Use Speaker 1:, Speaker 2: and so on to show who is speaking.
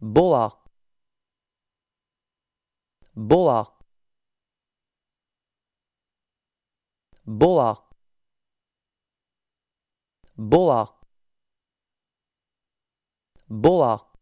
Speaker 1: bola bola bola bola
Speaker 2: bola